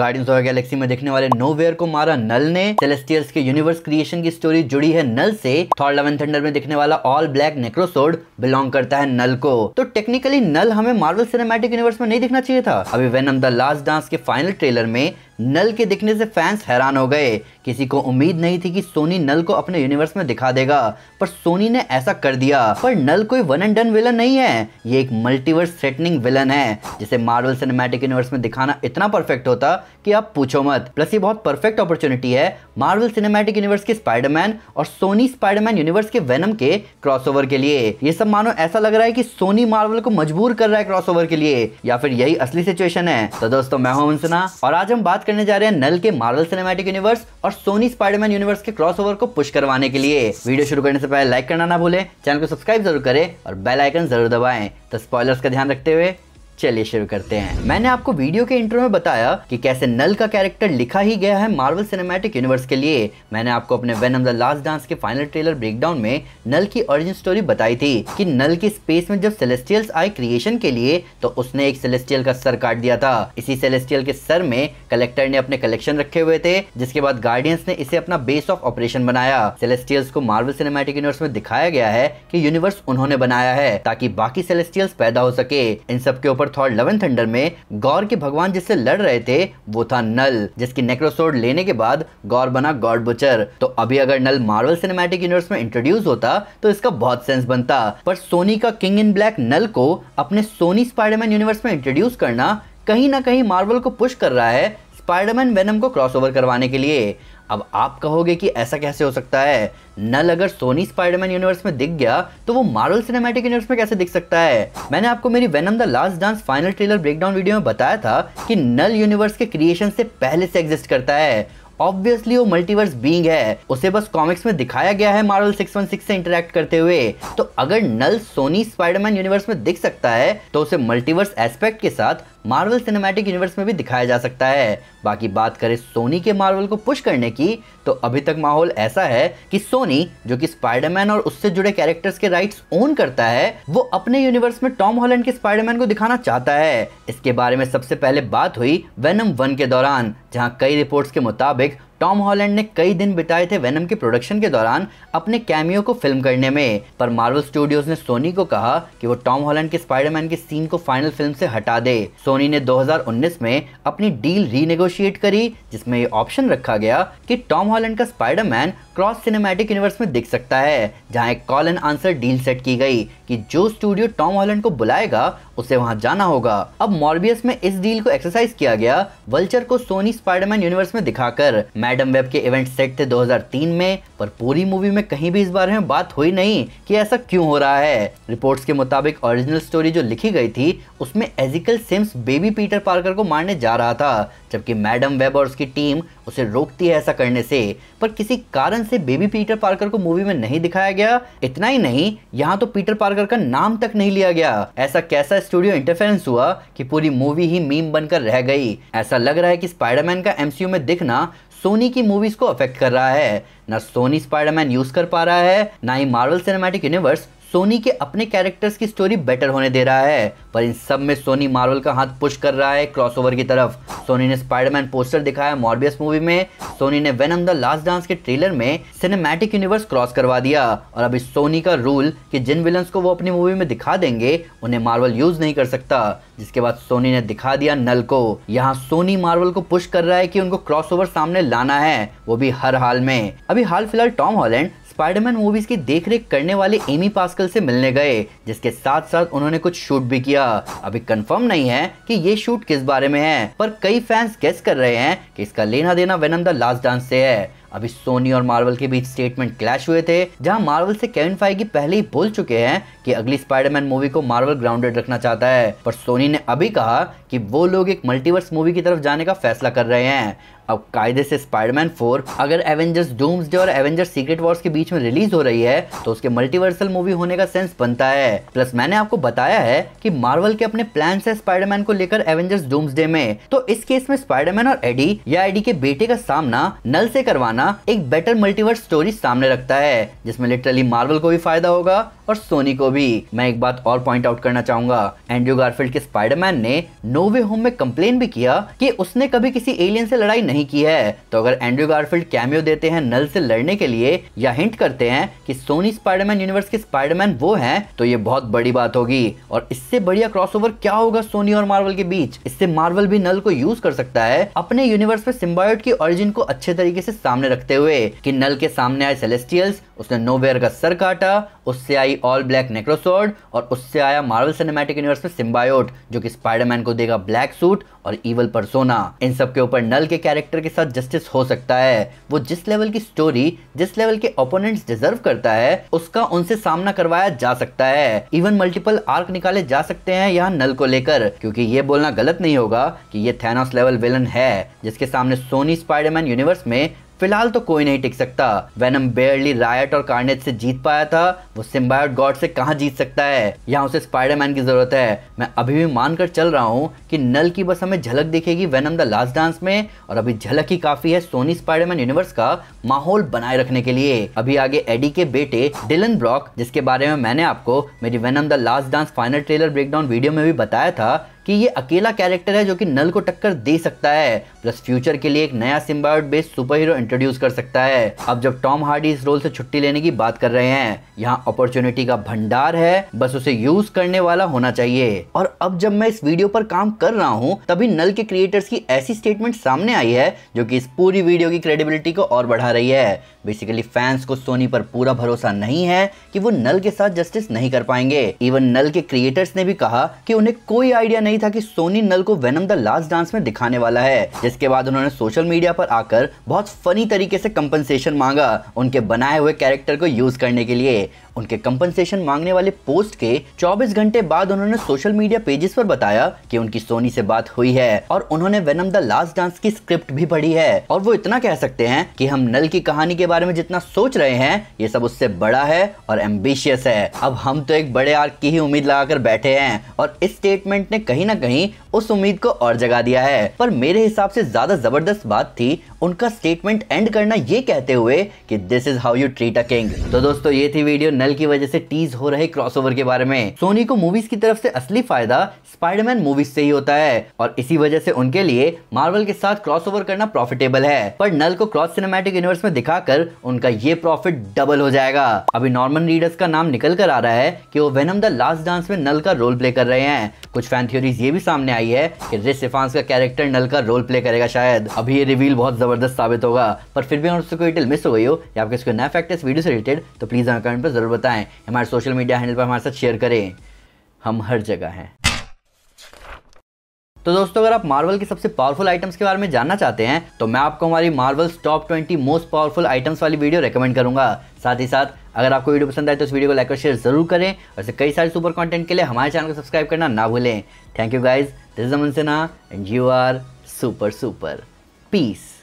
guardians of Galaxy में देखने वाले नोवेयर को मारा नल ने सेलेस्टियल्स के यूनिवर्स क्रिएशन की स्टोरी जुड़ी है नल से थॉर लेवन थंडर में देखने वाला ऑल ब्लैक नेक्रोसोड बिलोंग करता है नल को तो टेक्निकली नल हमें मार्वल सिनेमेटिक यूनिवर्स में नहीं दिखना चाहिए था अभी वेनम द लास्ट डांस के फाइनल ट्रेलर में नल के दिखने से फैंस हैरान हो गए किसी को उम्मीद नहीं थी कि सोनी नल को अपने यूनिवर्स में दिखा देगा पर सोनी ने ऐसा कर दिया पर नल कोई वन एंड डन विलन नहीं है ये एक मल्टीवर्स थ्रेटनिंग विलन है जिसे मार्वल सिनेमैटिक यूनिवर्स में दिखाना इतना परफेक्ट होता कि आप पूछो मत प्लस ये बहुत परफेक्ट अपॉर्चुनिटी है मार्वल सिनेमैटिक यूनिवर्स के स्पाइडरमैन और सोनी स्पाइडरमैन यूनिवर्स के वेनम के क्रॉसओवर के लिए ये सब मानो ऐसा लग रहा है कि सोनी मार्वल को मजबूर कर रहा है क्रॉसओवर के लिए या फिर यही असली सिचुएशन है तो दोस्तों मैं हूं और आज हम बात करने जा रहे हैं नल के मार्वल सिनेमैटिक यूनिवर्स और सोनी स्पाइडरमैन यूनिवर्स के क्रॉसओवर को पुश करवाने के लिए वीडियो शुरू करने से पहले लाइक करना ना भूलें चैनल को सब्सक्राइब जरूर करें और बेल आइकन जरूर दबाएं तो स्पॉयलर्स का ध्यान रखते हुए चलिए शुरू करते हैं मैंने आपको वीडियो के इंट्रो में बताया कि कैसे नल का कैरेक्टर लिखा ही गया है मार्वल सिनेमैटिक यूनिवर्स के लिए मैंने आपको अपने वेनम द लास्ट डांस के फाइनल ट्रेलर ब्रेकडाउन में नल की ओरिजिन स्टोरी बताई थी कि नल की स्पेस में जब सेलेस्टियल्स आए क्रिएशन के लिए तो उसने एक सेलेस्टियल का सर काट दिया था इसी सेलेस्टियल के सर में कलेक्टर ने अपने कलेक्शन रखे हुए थे जिसके बाद गार्डियंस ने इसे अपना बेस ऑफ ऑपरेशन बनाया सेलेस्टियल्स को मार्वल सिनेमैटिक यूनिवर्स में दिखाया गया है की यूनिवर्स उन्होंने बनाया है ताकि बाकी सेलेस्टियल्स पैदा हो सके इन सब के ऊपर और थॉर लवन थंडर में गौर के भगवान जिससे लड़ रहे थे वो था नल जिसकी नेक्रोसोड लेने के बाद गौर बना गॉड बुचर तो अभी अगर नल मार्वल सिनेमैटिक यूनिवर्स में इंट्रोड्यूस होता तो इसका बहुत सेंस बनता पर सोनी का किंग इन ब्लैक नल को अपने सोनी स्पाइडरमैन यूनिवर्स में इंट्रोड्यूस करना कहीं ना कहीं मार्वल को पुश कर रहा है स्पाइडरमैन वेनम को क्रॉसओवर करवाने के लिए अब आप कहोगे कि ऐसा कैसे हो सकता है नल अगर सोनी स्पाइडरमैन यूनिवर्स में दिख गया तो वो मार्वल सिनेमैटिक यूनिवर्स में कैसे दिख सकता है मैंने आपको मेरी Venom the last dance final trailer breakdown video में बताया था कि नल यूनिवर्स के क्रिएशन से पहले से एग्जिस्ट करता है ऑब्वियसली वो मल्टीवर्स बींग है उसे बस कॉमिक्स में दिखाया गया है मार्वल 616 से इंटरेक्ट करते हुए तो अगर नल सोनी स्पाइडरमैन यूनिवर्स में दिख सकता है तो उसे मल्टीवर्स एस्पेक्ट के साथ मार्वल सिनेमैटिक यूनिवर्स में भी दिखाया जा सकता है बाकी बात करें सोनी के मार्वल को पुश करने की तो अभी तक माहौल ऐसा है कि सोनी जो कि स्पाइडरमैन और उससे जुड़े कैरेक्टर्स के राइट्स ओन करता है वो अपने यूनिवर्स में टॉम हॉलैंड के स्पाइडरमैन को दिखाना चाहता है इसके बारे में सबसे पहले बात हुई वेनम वन के दौरान जहां कई रिपोर्ट्स के मुताबिक टॉम हॉलैंड ने कई दिन बिताए थे वेनम के प्रोडक्शन के दौरान अपने कैमियो को फिल्म करने में पर मार्वल स्टूडियोज ने सोनी को कहा कि वो टॉम हॉलैंड के स्पाइडरमैन के सीन को फाइनल फिल्म से हटा दे सोनी ने 2019 में अपनी डील रीनेगोशिएट करी जिसमें ये ऑप्शन रखा गया कि टॉम हॉलैंड का स्पाइडरमैन क्रॉस सिनेमैटिक यूनिवर्स में दिख सकता है जहां एक call and answer deal set की गई कि जो स्टूडियो टॉम हॉलैंड को बुलाएगा उसे वहां जाना होगा अब मॉर्बियस में इस डील को एक्सरसाइज किया गया वल्चर को सोनी स्पाइडरमैन यूनिवर्स में दिखाकर मैडम वेब के इवेंट सेट थे 2003 में पर पूरी मूवी में कहीं भी इस बारे में बात हुई नहीं कि ऐसा क्यों हो रहा है रिपोर्ट्स के मुताबिक ओरिजिनल स्टोरी जो लिखी गई थी उसमें Ezekiel Sims baby Peter Parker को मारने जा रहा था जबकि मैडम वेब और उसकी टीम उसे रोकती है ऐसा करने से पर किसी कारण से बेबी पीटर पार्कर को मूवी में नहीं दिखाया गया इतना ही नहीं यहाँ तो पीटर पार्कर का नाम तक नहीं लिया गया ऐसा कैसा स्टूडियो इंटरफेरेंस हुआ कि पूरी मूवी ही मीम बनकर रह गई ऐसा लग रहा है कि स्पाइडरमैन का एमसीयू में दिखना सोनी की मूवीज को अफेक्ट कर रहा है ना सोनी स्पाइडरमैन यूज कर पा रहा है ना ही मार्वल सिनेमैटिक यूनिवर्स सोनी के अपने कैरेक्टर्स की स्टोरी बेटर होने दे रहा है पर इन सब में सोनी मार्वल का हाथ पुश कर रहा है क्रॉसओवर की तरफ सोनी ने स्पाइडरमैन पोस्टर दिखाया मॉर्बियस मूवी में सोनी ने वेनम द लास्ट डांस के ट्रेलर में सिनेमैटिक यूनिवर्स क्रॉस करवा दिया और अभी सोनी का रूल कि जिन विलन्स को वो अपनी मूवी में दिखा देंगे उन्हें मार्वल यूज नहीं कर सकता जिसके बाद सोनी ने दिखा दिया नल को यहाँ सोनी मार्वल को पुश कर रहा है कि उनको क्रॉसओवर सामने लाना है वो भी हर हाल में अभी हाल फिलहाल टॉम हॉलैंड स्पाइडरमैन मूवीज की देखरेख करने वाले एमी पास पास्कल से मिलने गए जिसके साथ साथ उन्होंने कुछ शूट भी किया अभी कंफर्म नहीं है कि ये शूट किस बारे में है पर कई फैंस गेस कर रहे हैं कि इसका लेना देना वेनम द लास्ट डांस से है अभी सोनी और मार्वल के बीच स्टेटमेंट क्लैश हुए थे जहां मार्वल से केविन फाइगी पहले ही बोल चुके हैं कि अगली स्पाइडरमैन मूवी को मार्वल ग्राउंडेड रखना चाहता है पर सोनी ने अभी कहा कि वो लोग एक मल्टीवर्स मूवी की तरफ जाने का फैसला कर रहे हैं अब कायदे से स्पाइडरमैन फोर अगर एवेंजर्स डूम्स डे और एवेंजर्स सीक्रेट वॉर्स के बीच में रिलीज हो रही है तो उसके मल्टीवर्सल मूवी होने का सेंस बनता है प्लस मैंने आपको बताया है कि मार्वल के अपने प्लान है स्पाइडरमैन को लेकर एवेंजर्स डूम्स डे में तो इस केस में स्पाइडरमैन और एडी या एडी के बेटे का सामना नल से करवाना एक बेटर मल्टीवर्स स्टोरी सामने रखता है जिसमें लिटरली मार्वल को भी फायदा होगा और सोनी को भी मैं एक बात और पॉइंट आउट करना चाहूंगा एंड्रू गारफील्ड के स्पाइडरमैन ने नोवे होम में कंप्लेन भी किया कि उसने कभी किसी एलियन से लड़ाई नहीं नहीं की है तो अगर एंड्रू गारफील्ड कैमियो देते हैं नल से लड़ने के लिए या हिंट करते हैं कि सोनी स्पाइडरमैन यूनिवर्स के स्पाइडरमैन वो हैं तो ये बहुत बड़ी बात होगी और इससे बढ़िया क्रॉसओवर क्या होगा सोनी और मार्वल के बीच इससे मार्वल भी नल को यूज कर सकता है अपने यूनिवर्स में सिम्बायोट की ओरिजिन को अच्छे तरीके से सामने रखते हुए कि नल के सामने आए सेलेस्टियल्स उसने नोवेयर का सर काटा उससे आई ऑल ब्लैक नेक्रोसोर्ड और उससे आया मार्वल सिनेमैटिक यूनिवर्स में सिम्बायोट जो कि स्पाइडरमैन को देगा ब्लैक सूट और ईवल परसोना इन सब के ऊपर नल के कैरेक्टर के साथ जस्टिस हो सकता है वो जिस लेवल की स्टोरी जिस लेवल के ओपोनेंट्स डिजर्व करता है उसका उनसे सामना करवाया जा सकता है इवन मल्टीपल आर्क निकाले जा सकते हैं यहाँ नल को लेकर क्योंकि ये बोलना गलत नहीं होगा कि ये थैनोस लेवल विलन है जिसके सामने सोनी स्पाइडरमैन यूनिवर्स में फिलहाल तो कोई नहीं टिक सकता वेनम बेयरली रायट और कार्नेट से जीत पाया था वो सिम्बायट गॉड से कहा जीत सकता है यहाँ उसे स्पाइडरमैन की जरूरत है मैं अभी भी मानकर चल रहा हूँ कि नल की बस हमें झलक दिखेगी वेनम द लास्ट डांस में और अभी झलक ही काफी है सोनी स्पाइडरमैन यूनिवर्स का माहौल बनाए रखने के लिए अभी आगे एडी के बेटे डिलन ब्रॉक जिसके बारे में मैंने आपको मेरी Venom the last dance final trailer breakdown video में भी बताया था कि ये अकेला कैरेक्टर है जो कि नल को टक्कर दे सकता है प्लस फ्यूचर के लिए एक नया symbiote based super hero introduce कर सकता है अब जब टॉम हार्डी इस रोल से छुट्टी लेने की बात कर रहे हैं यहाँ अपॉर्चुनिटी का भंडार है बस उसे यूज करने वाला होना चाहिए और अब जब मैं इस वीडियो पर काम कर रहा हूँ तभी नल के क्रिएटर्स की ऐसी स्टेटमेंट सामने आई है जो की इस पूरी वीडियो की क्रेडिबिलिटी को और बढ़ा रही है बेसिकली फैंस को सोनी पर पूरा भरोसा नहीं है कि वो नल के साथ जस्टिस नहीं कर पाएंगे इवन नल के क्रिएटर्स ने भी कहा कि उन्हें कोई आइडिया नहीं था कि सोनी नल को वेनम द लास्ट डांस में दिखाने वाला है जिसके बाद उन्होंने सोशल मीडिया पर आकर बहुत फनी तरीके से कंपनसेशन मांगा उनके बनाए हुए कैरेक्टर को यूज करने के लिए उनके कंपनसेशन मांगने वाले पोस्ट के 24 घंटे बाद उन्होंने सोशल मीडिया पेजेस पर बताया कि उनकी सोनी से बात हुई है और उन्होंने वेनम द लास्ट डांस की स्क्रिप्ट भी पढ़ी है और वो इतना कह सकते हैं कि हम नल की कहानी के बारे में जितना सोच रहे हैं ये सब उससे बड़ा है और एम्बिशियस है अब हम तो एक बड़े आर्क की ही उम्मीद लगाकर बैठे हैं और इस स्टेटमेंट ने कहीं ना कहीं उस उम्मीद को और जगा दिया है पर मेरे हिसाब से ज्यादा जबरदस्त बात थी उनका स्टेटमेंट एंड करना ये कहते हुए कि this is how you treat a king तो दोस्तों ये थी वीडियो नल पहल की वजह से टीज हो रहे क्रॉसओवर के बारे में सोनी को मूवीज की तरफ से असली फायदा स्पाइडरमैन मूवीज से ही होता है और इसी वजह से उनके लिए मार्वल के साथ क्रॉसओवर करना प्रॉफिटेबल है पर नल को क्रॉस सिनेमैटिक यूनिवर्स में दिखाकर उनका ये प्रॉफिट डबल हो जाएगा अभी नॉर्मन रीडर्स का नाम निकल कर आ रहा है कि वो वेनम द लास्ट डांस में नल का रोल प्ले कर रहे हैं कुछ फैन थ्योरीज ये भी सामने आई है कि रिस इफांस का कैरेक्टर नल का रोल प्ले करेगा शायद अभी ये रिवील बहुत जबरदस्त साबित होगा पर फिर भी अगर डिटेल मिस हो गई हो या आपके इसको नया फैक्ट इस वीडियो से रिलेटेड तो प्लीज हमें कमेंट पर जरूर जरूर बताएं हमारे सोशल मीडिया हैंडल पर हमारे साथ शेयर करें हम हर जगह हैं तो दोस्तों अगर आप मार्वल के सबसे पावरफुल आइटम्स के बारे में जानना चाहते हैं तो मैं आपको हमारी Marvel's top 20 most powerful items वाली वीडियो रेकमेंड करूंगा साथ ही साथ अगर आपको वीडियो पसंद आए तो इस वीडियो को लाइक और शेयर जरूर करें और ऐसे कई सारे सुपर कंटेंट के लिए हमारे चैनल को सब्सक्राइब करना ना भूलें thank you guys this is Aman Sinha and you are super super piece